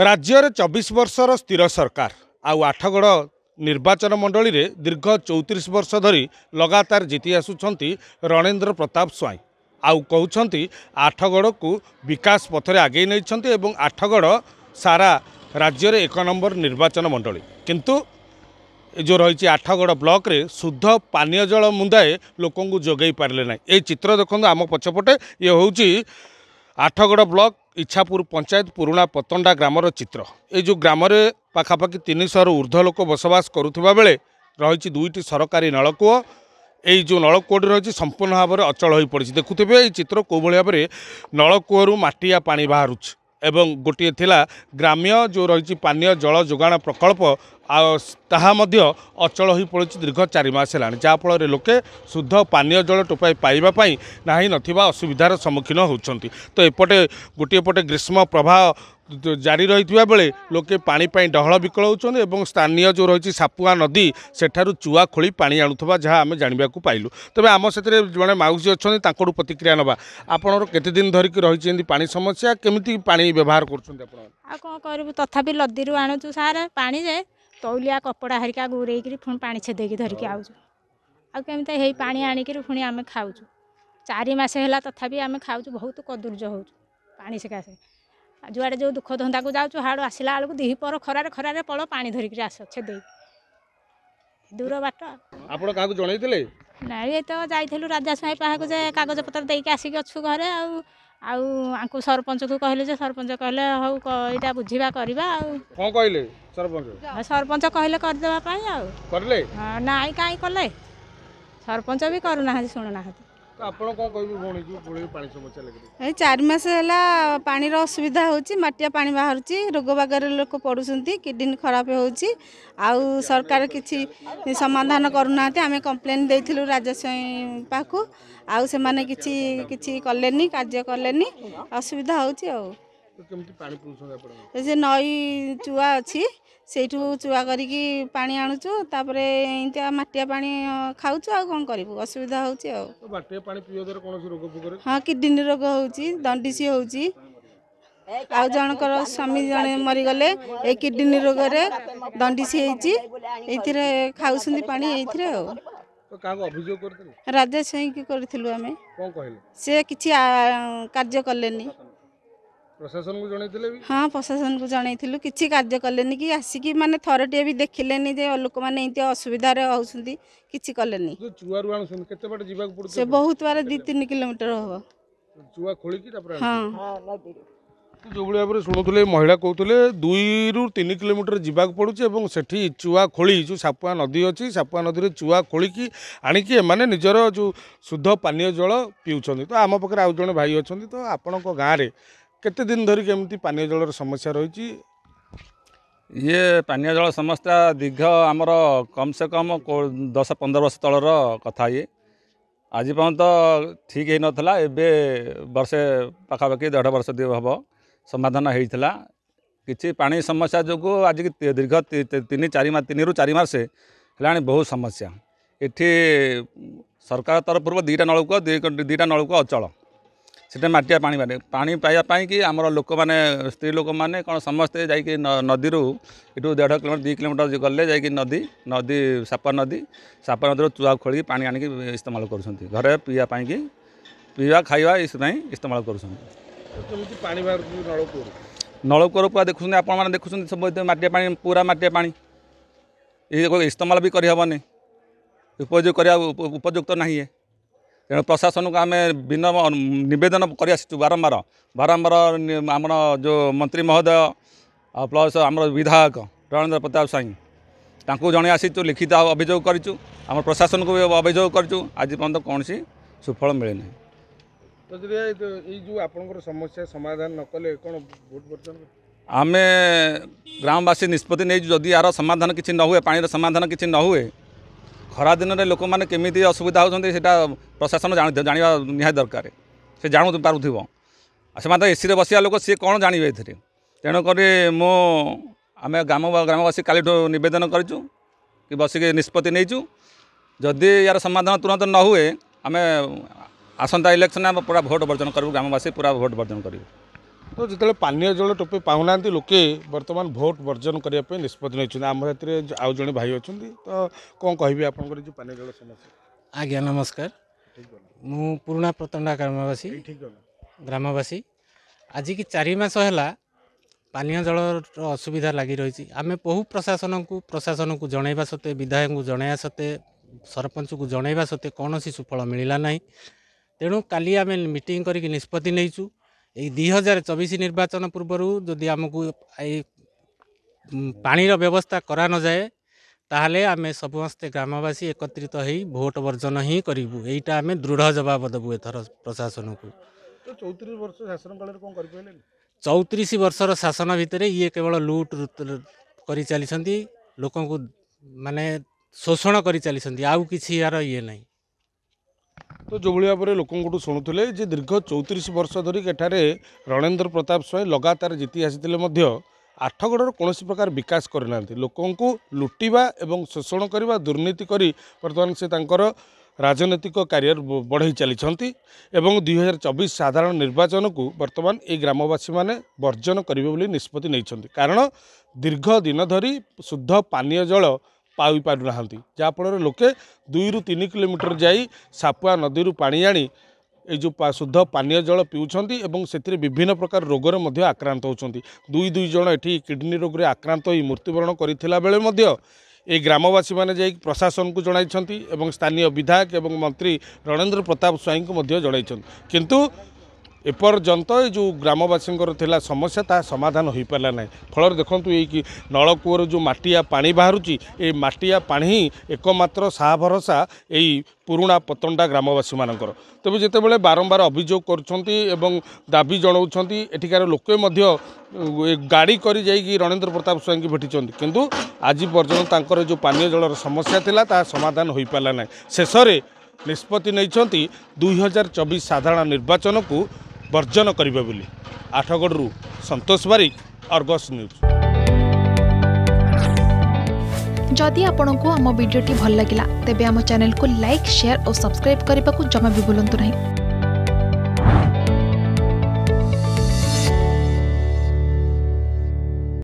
ରାଜ୍ୟରେ ଚବିଶ ବର୍ଷର ସ୍ଥିର ସରକାର ଆଉ ଆଠଗଡ଼ ନିର୍ବାଚନ ମଣ୍ଡଳୀରେ ଦୀର୍ଘ ଚଉତିରିଶ ବର୍ଷ ଧରି ଲଗାତାର ଜିତି ଆସୁଛନ୍ତି ରଣେନ୍ଦ୍ର ପ୍ରତାପ ସ୍ୱାଇଁ ଆଉ କହୁଛନ୍ତି ଆଠଗଡ଼କୁ ବିକାଶ ପଥରେ ଆଗେଇ ନେଇଛନ୍ତି ଏବଂ ଆଠଗଡ଼ ସାରା ରାଜ୍ୟରେ ଏକ ନମ୍ବର ନିର୍ବାଚନ ମଣ୍ଡଳୀ କିନ୍ତୁ ଏ ଯେଉଁ ରହିଛି ଆଠଗଡ଼ ବ୍ଲକରେ ଶୁଦ୍ଧ ପାନୀୟ ଜଳ ମୁନ୍ଦାଏ ଲୋକଙ୍କୁ ଯୋଗାଇ ପାରିଲେ ନାହିଁ ଏଇ ଚିତ୍ର ଦେଖନ୍ତୁ ଆମ ପଛପଟେ ଇଏ ହେଉଛି ଆଠଗଡ଼ ବ୍ଲକ ଇଚ୍ଛାପୁର ପଞ୍ଚାୟତ ପୁରୁଣା ପତଣ୍ଡା ଗ୍ରାମର ଚିତ୍ର ଏ ଯେଉଁ ଗ୍ରାମରେ ପାଖାପାଖି ତିନିଶହରୁ ଉର୍ଦ୍ଧ୍ୱ ଲୋକ ବସବାସ କରୁଥିବା ବେଳେ ରହିଛି ଦୁଇଟି ସରକାରୀ ନଳକୂଅ ଏଇ ଯେଉଁ ନଳକୂଅଟି ରହିଛି ସମ୍ପୂର୍ଣ୍ଣ ଭାବରେ ଅଚଳ ହୋଇପଡ଼ିଛି ଦେଖୁଥିବେ ଏଇ ଚିତ୍ର କେଉଁଭଳି ଭାବରେ ନଳକୂଅରୁ ମାଟିଆ ପାଣି ବାହାରୁଛି ଏବଂ ଗୋଟିଏ ଥିଲା ଗ୍ରାମ୍ୟ ଯେଉଁ ରହିଛି ପାନୀୟ ଜଳ ଯୋଗାଣ ପ୍ରକଳ୍ପ ତାହା ମଧ୍ୟ ଅଚଳ ହୋଇପଡ଼ୁଛି ଦୀର୍ଘ ଚାରି ମାସ ହେଲାଣି ଯାହାଫଳରେ ଲୋକେ ଶୁଦ୍ଧ ପାନୀୟ ଜଳ ଟୋପାଏ ପାଇବା ପାଇଁ ନାହିଁ ନଥିବା ଅସୁବିଧାର ସମ୍ମୁଖୀନ ହେଉଛନ୍ତି ତ ଏପଟେ ଗୋଟିଏ ପଟେ ଗ୍ରୀଷ୍ମ ପ୍ରବାହ ଜାରି ରହିଥିବା ବେଳେ ଲୋକେ ପାଣି ପାଇଁ ଡହଳ ବିକଳ ହେଉଛନ୍ତି ଏବଂ ସ୍ଥାନୀୟ ଯେଉଁ ରହିଛି ସାପୁଆ ନଦୀ ସେଠାରୁ ଚୁଆ ଖୋଳି ପାଣି ଆଣୁଥିବା ଯାହା ଆମେ ଜାଣିବାକୁ ପାଇଲୁ ତେବେ ଆମ ସେଥିରେ ଜଣେ ମାଉସୀ ଅଛନ୍ତି ତାଙ୍କଠୁ ପ୍ରତିକ୍ରିୟା ନେବା ଆପଣଙ୍କର କେତେ ଦିନ ଧରିକି ରହିଛି ଏମିତି ପାଣି ସମସ୍ୟା କେମିତି ପାଣି ବ୍ୟବହାର କରୁଛନ୍ତି ଆପଣ ଆଉ କ'ଣ କରିବୁ ତଥାପି ନଦୀରୁ ଆଣୁଛୁ ସାର୍ ପାଣି ଯେ ତଉଲିଆ କପଡ଼ା ହେରିକା ଗୁରେଇକିରି ପୁଣି ପାଣି ଛେଦେଇକି ଧରିକି ଆଉଛୁ ଆଉ କେମିତି ହେଇ ପାଣି ଆଣିକିରି ପୁଣି ଆମେ ଖାଉଛୁ ଚାରି ମାସ ହେଲା ତଥାପି ଆମେ ଖାଉଛୁ ବହୁତ କଦୁର୍ଯ୍ୟ ହେଉଛୁ ପାଣି ସକାଶେ ଯୁଆଡ଼େ ଯେଉଁ ଦୁଃଖ ଧନ୍ଦାକୁ ଯାଉଛୁ ହାଡ଼ୁ ଆସିଲା ବେଳକୁ ଦ୍ୱିପହର ଖରାରେ ଖରାରେ ପଳ ପାଣି ଧରିକିରି ଆସ ଛେଦେଇ ଦୂର ବାଟ ଆପଣ କାହାକୁ ଜଣେଇଥିଲେ ନାଇଁ ଏ ତ ଯାଇଥିଲୁ ରାଜା ସ୍ୱାଇଁ ପାଖକୁ ଯେ କାଗଜପତ୍ର ଦେଇକି ଆସିକି ଅଛୁ ଘରେ ଆଉ ଆଉ ଆଙ୍କୁ ସରପଞ୍ଚକୁ କହିଲେ ଯେ ସରପଞ୍ଚ କହିଲେ ହଉ ଏଇଟା ବୁଝିବା କରିବା ଆଉ କ'ଣ କହିଲେ ସରପଞ୍ଚ ସରପଞ୍ଚ କହିଲେ କରିଦେବା ପାଇଁ ଆଉ କରିଲେ ନାଇଁ କାଇଁ କଲେ ସରପଞ୍ଚ ବି କରୁନାହାନ୍ତି ଶୁଣୁନାହାନ୍ତି ଆପଣ କ'ଣ କହିବେ ଭଉଣୀ ଯେଉଁ ପାଣି ସମସ୍ୟା ଲାଗିଛି ଏଇ ଚାରି ମାସ ହେଲା ପାଣିର ଅସୁବିଧା ହେଉଛି ମାଟିଆ ପାଣି ବାହାରୁଛି ରୋଗ ବାଗରେ ଲୋକ ପଡ଼ୁଛନ୍ତି କିଡ଼ନୀ ଖରାପ ହେଉଛି ଆଉ ସରକାର କିଛି ସମାଧାନ କରୁନାହାନ୍ତି ଆମେ କମ୍ପ୍ଲେନ୍ ଦେଇଥିଲୁ ରାଜସ୍ୱାଇଁ ପାଖକୁ ଆଉ ସେମାନେ କିଛି କିଛି କଲେନି କାର୍ଯ୍ୟ କଲେନି ଅସୁବିଧା ହେଉଛି ଆଉ ସେ ନଈ ଚୁଆ ଅଛି ସେଇଠୁ ଚୁଆ କରିକି ପାଣି ଆଣୁଛୁ ତାପରେ ଏମିତିଆ ମାଟିଆ ପାଣି ଖାଉଛୁ ଆଉ କ'ଣ କରିବୁ ଅସୁବିଧା ହେଉଛି ଆଉ ମାଟିଆ ପାଣି ପିଇବା ଦ୍ୱାରା କୌଣସି ରୋଗ ହଁ କିଡ଼ନୀ ରୋଗ ହେଉଛି ଦଣ୍ଡିସି ହେଉଛି ଆଉ ଜଣଙ୍କର ସ୍ୱାମୀ ଜଣେ ମରିଗଲେ ଏଇ କିଡ଼ନୀ ରୋଗରେ ଦଣ୍ଡିସି ହେଇଛି ଏଇଥିରେ ଖାଉଛନ୍ତି ପାଣି ଏଇଥିରେ ଆଉ ରାଜେଶ ସ୍ୱାଇଁକି କରିଥିଲୁ ଆମେ ସେ କିଛି କାର୍ଯ୍ୟ କଲେନି প্রশাসনকে জনাইছিলে হ্যাঁ প্রশাসনকে জনাইলু কিছু কাজ কলেনি কি আসিকি মানে থরটিয়ে বি দেখিলেনি যে লোক মানে এমতি অসুবিধার হচ্ছেন কিছু কলেনি চুয়ারু আনুছেন কেতে বাট যাবাকে পড়ছে সে বহুত বার 2 3 কিলোমিটার হবো চুয়া খোলিকি তারপরে হ্যাঁ হ্যাঁ নদীরে ଯେଉଁଭଳି ଭାବରେ ଶୁଣୁଥିଲେ ମହିଳା କହୁଥିଲେ ଦୁଇରୁ ତିନି କିଲୋମିଟର ଯିବାକୁ ପଡ଼ୁଛି ଏବଂ ସେଠି ଚୁଆ ଖୋଳି ଯେଉଁ ସାପୁଆ ନଦୀ ଅଛି ସାପୁଆ ନଦୀରେ ଚୁଆ ଖୋଳିକି ଆଣିକି ଏମାନେ ନିଜର ଯେଉଁ ଶୁଦ୍ଧ ପାନୀୟ ଜଳ ପିଉଛନ୍ତି ତ ଆମ ପାଖରେ ଆଉ ଜଣେ ଭାଇ ଅଛନ୍ତି ତ ଆପଣଙ୍କ ଗାଁରେ କେତେ ଦିନ ଧରିକି ଏମିତି ପାନୀୟ ଜଳର ସମସ୍ୟା ରହିଛି ଇଏ ପାନୀୟ ଜଳ ସମସ୍ୟା ଦୀର୍ଘ ଆମର କମ୍ ସେ କମ୍ ଦଶ ପନ୍ଦର ବର୍ଷ ତଳର କଥା ଇଏ ଆଜି ପର୍ଯ୍ୟନ୍ତ ଠିକ୍ ହେଇନଥିଲା ଏବେ ବର୍ଷେ ପାଖାପାଖି ଦେଢ଼ ବର୍ଷ ଦୁଇ ହେବ ସମାଧାନ ହେଇଥିଲା କିଛି ପାଣି ସମସ୍ୟା ଯୋଗୁଁ ଆଜିକି ଦୀର୍ଘ ତିନି ଚାରି ତିନିରୁ ଚାରି ମାସ ହେଲାଣି ବହୁତ ସମସ୍ୟା ଏଠି ସରକାର ତରଫରୁ ଦୁଇଟା ନଳକୂଅ ଦୁଇଟା ନଳକୂଅ ଅଚଳ সেটা ମାଟିଆ ପାଣି ମାନେ ପାଣି ପାଇବା ପାଇଁକି ଆମର ଲୋକମାନେ ସ୍ତ୍ରୀ ଲୋକମାନେ କ'ଣ ସମସ୍ତେ ଯାଇକି ନଦୀରୁ ଏଠୁ ଦେଢ଼ କିଲୋମିଟର ଦୁଇ କିଲୋମିଟର ଗଲେ ଯାଇକି ନଦୀ ନଦୀ ସାପ ନଦୀ ସାପ ନଦୀରୁ ଚୁଆ ଖୋଳିକି ପାଣି ଆଣିକି ଇସ୍ତେମାଲ କରୁଛନ୍ତି ଘରେ ପିଇବା ପାଇଁକି ପିଇବା ଖାଇବା ଏଥିପାଇଁ ଇସ୍ତେମାଲ କରୁଛନ୍ତି ନଳକୂଅର ପୁରା ଦେଖୁଛନ୍ତି ଆପଣମାନେ ଦେଖୁଛନ୍ତି ସବୁ ମାଟିଆ ପାଣି ପୁରା ମାଟିଆ ପାଣି ଇଏ ଇସ୍ତେମାଲ ବି କରିହେବନି ଉପଯୋଗ କରିବା ଉପଯୁକ୍ତ ନାହିଁ ଇଏ ତେଣୁ ପ୍ରଶାସନକୁ ଆମେ ବିନମ ନିବେଦନ କରିଆସିଛୁ ବାରମ୍ବାର ବାରମ୍ବାର ଆମର ଯେଉଁ ମନ୍ତ୍ରୀ ମହୋଦୟ ଆଉ ପ୍ଲସ୍ ଆମର ବିଧାୟକ ରଣେନ୍ଦ୍ର ପ୍ରତାପ ସ୍ୱାଇଁ ତାଙ୍କୁ ଜଣାଇ ଆସିଛୁ ଲିଖିତ ଅଭିଯୋଗ କରିଛୁ ଆମ ପ୍ରଶାସନକୁ ବି ଅଭିଯୋଗ କରିଛୁ ଆଜି ପର୍ଯ୍ୟନ୍ତ କୌଣସି ସୁଫଳ ମିଳିନାହିଁ ଏଇ ଯେଉଁ ଆପଣଙ୍କର ସମସ୍ୟା ସମାଧାନ ନକଲେ କ'ଣ ଭୋଟ୍ ଆମେ ଗ୍ରାମବାସୀ ନିଷ୍ପତ୍ତି ନେଇଛୁ ଯଦି ଆର ସମାଧାନ କିଛି ନ ହୁଏ ପାଣିର ସମାଧାନ କିଛି ନ ହୁଏ ଖରାଦିନରେ ଲୋକମାନେ କେମିତି ଅସୁବିଧା ହେଉଛନ୍ତି ସେଇଟା ପ୍ରଶାସନ ଜାଣିବା ନିହାତି ଦରକାର ସେ ଜାଣୁ ପାରୁଥିବ ସେମାନେ ତ ଏସିରେ ବସିବା ଲୋକ ସିଏ କ'ଣ ଜାଣିବେ ଏଥିରେ ତେଣୁକରି ମୁଁ ଆମେ ଗ୍ରାମ ଗ୍ରାମବାସୀ କାଲିଠୁ ନିବେଦନ କରିଛୁ କି ବସିକି ନିଷ୍ପତ୍ତି ନେଇଛୁ ଯଦି ଏହାର ସମାଧାନ ତୁରନ୍ତ ନ ହୁଏ ଆମେ ଆସନ୍ତା ଇଲେକ୍ସନ୍ ଆମେ ପୁରା ଭୋଟ୍ ବର୍ଜନ କରିବୁ ଗ୍ରାମବାସୀ ପୁରା ଭୋଟ୍ ବର୍ଜନ କରିବୁ ତ ଯେତେବେଳେ ପାନୀୟ ଜଳ ଟୋପେ ପାଉନାହାନ୍ତି ଲୋକେ ବର୍ତ୍ତମାନ ଭୋଟ୍ ବର୍ଜନ କରିବା ପାଇଁ ନିଷ୍ପତ୍ତି ନେଇଛନ୍ତି ଆମ ସାଥିରେ ଆଉ ଜଣେ ଭାଇ ଅଛନ୍ତି ତ କ'ଣ କହିବି ଆପଣଙ୍କର ଯେଉଁ ପାନୀୟ ଜଳ ସମସ୍ୟା ଆଜ୍ଞା ନମସ୍କାର ମୁଁ ପୁରୁଣା ପ୍ରତଣ୍ଡା ଗ୍ରାମବାସୀ ଗ୍ରାମବାସୀ ଆଜିକି ଚାରି ମାସ ହେଲା ପାନୀୟ ଜଳର ଅସୁବିଧା ଲାଗି ରହିଛି ଆମେ ବହୁ ପ୍ରଶାସନକୁ ପ୍ରଶାସନକୁ ଜଣାଇବା ସତ୍ତ୍ୱେ ବିଧାୟକଙ୍କୁ ଜଣାଇବା ସତ୍ତ୍ୱେ ସରପଞ୍ଚକୁ ଜଣାଇବା ସତ୍ତ୍ୱେ କୌଣସି ସୁଫଳ ମିଳିଲା ନାହିଁ ତେଣୁ କାଲି ଆମେ ମିଟିଂ କରିକି ନିଷ୍ପତ୍ତି ନେଇଛୁ এই ଦୁଇ ହଜାର ଚବିଶ ନିର୍ବାଚନ ପୂର୍ବରୁ ଯଦି ଆମକୁ ଏଇ ପାଣିର ବ୍ୟବସ୍ଥା କରାନଯାଏ ତାହେଲେ ଆମେ ସମସ୍ତେ ଗ୍ରାମବାସୀ ଏକତ୍ରିତ ହୋଇ ଭୋଟ ବର୍ଜନ ହିଁ କରିବୁ ଏଇଟା ଆମେ ଦୃଢ଼ ଜବାବ ଦେବୁ ଏଥର ପ୍ରଶାସନକୁ ଚଉତିରିଶ ବର୍ଷ ଶାସନ କାଳରେ କ'ଣ କରିପାରିଲେନି ଚଉତିରିଶ ବର୍ଷର ଶାସନ ଭିତରେ ଇଏ କେବଳ ଲୁଟ୍ କରିଚାଲିଛନ୍ତି ଲୋକଙ୍କୁ ମାନେ ଶୋଷଣ କରିଚାଲିଛନ୍ତି ଆଉ କିଛି ଏହାର ଇଏ ନାହିଁ ତ ଯେଉଁଭଳି ଭାବରେ ଲୋକଙ୍କଠୁ ଶୁଣୁଥିଲେ ଯେ ଦୀର୍ଘ ଚଉତିରିଶ ବର୍ଷ ଧରି ଏଠାରେ ରଣେନ୍ଦ୍ର ପ୍ରତାପ ସ୍ୱାଇଁ ଲଗାତାର ଜିତି ଆସିଥିଲେ ମଧ୍ୟ ଆଠଗଡ଼ର କୌଣସି ପ୍ରକାର ବିକାଶ କରିନାହାନ୍ତି ଲୋକଙ୍କୁ ଲୁଟିବା ଏବଂ ଶୋଷଣ କରିବା ଦୁର୍ନୀତି କରି ବର୍ତ୍ତମାନ ସେ ତାଙ୍କର ରାଜନୈତିକ କ୍ୟାରିୟର ବଢ଼େଇ ଚାଲିଛନ୍ତି ଏବଂ ଦୁଇହଜାର ଚବିଶ ସାଧାରଣ ନିର୍ବାଚନକୁ ବର୍ତ୍ତମାନ ଏହି ଗ୍ରାମବାସୀମାନେ ବର୍ଜନ କରିବେ ବୋଲି ନିଷ୍ପତ୍ତି ନେଇଛନ୍ତି କାରଣ ଦୀର୍ଘ ଦିନ ଧରି ଶୁଦ୍ଧ ପାନୀୟ ଜଳ ପାଇପାରୁନାହାନ୍ତି ଯାହାଫଳରେ ଲୋକେ ଦୁଇରୁ ତିନି କିଲୋମିଟର ଯାଇ ସାପୁଆ ନଦୀରୁ ପାଣି ଆଣି ଏଇ ଯେଉଁ ଶୁଦ୍ଧ ପାନୀୟ ଜଳ ପିଉଛନ୍ତି ଏବଂ ସେଥିରେ ବିଭିନ୍ନ ପ୍ରକାର ରୋଗରେ ମଧ୍ୟ ଆକ୍ରାନ୍ତ ହେଉଛନ୍ତି ଦୁଇ ଦୁଇ ଜଣ ଏଠି କିଡ଼ନୀ ରୋଗରେ ଆକ୍ରାନ୍ତ ହୋଇ ମୃତ୍ୟୁବରଣ କରିଥିଲା ବେଳେ ମଧ୍ୟ এই গ্রামবাসী মানে যাই প্রশাসনকে জনাই এবং স্থানীয় বিধায়ক এবং মন্ত্রী রণেন্দ্র প্রতাপ স্বাইঙ্কু জনাই কিন্তু এপর্যন্ত এই যে গ্রামবাসীঙ্কর লা সমস্যা তা সমাধান হয়ে পারা না ফলরে দেখুন এই নলকূর যে মাটিয়া পা বাহুচি এই মাটিয়া পা ହିଁ ଏକମାତ୍ର ସାହା ଭରସା ଏଇ ପୁରୁଣା ପତଣ୍ଡା ଗ୍ରାମବାସୀମାନଙ୍କର ତେବେ ଯେତେବେଳେ ବାରମ୍ବାର ଅଭିଯୋଗ କରୁଛନ୍ତି ଏବଂ ଦାବି ଜଣାଉଛନ୍ତି ଏଠିକାର ଲୋକେ ମଧ୍ୟ ଗାଡ଼ି କରି ଯାଇକି ରଣେନ୍ଦ୍ର ପ୍ରତାପ ସ୍ୱାଇଁଙ୍କୁ ଭେଟିଛନ୍ତି କିନ୍ତୁ ଆଜି ପର୍ଯ୍ୟନ୍ତ ତାଙ୍କର ଯେଉଁ ପାନୀୟ ଜଳର ସମସ୍ୟା ଥିଲା ତାହା ସମାଧାନ ହୋଇପାରିଲା ନାହିଁ ଶେଷରେ ନିଷ୍ପତ୍ତି ନେଇଛନ୍ତି ଦୁଇ ହଜାର ଚବିଶ ସାଧାରଣ ନିର୍ବାଚନକୁ बर्जन करेंगे बोली आठगढ़ सतोष बारिक अर्गस न्यूज जदि आपण को आम भिडी भल लगा तेब चेल को लाइक सेयार और सब्सक्राइब करने को जमा भी बुलां नहीं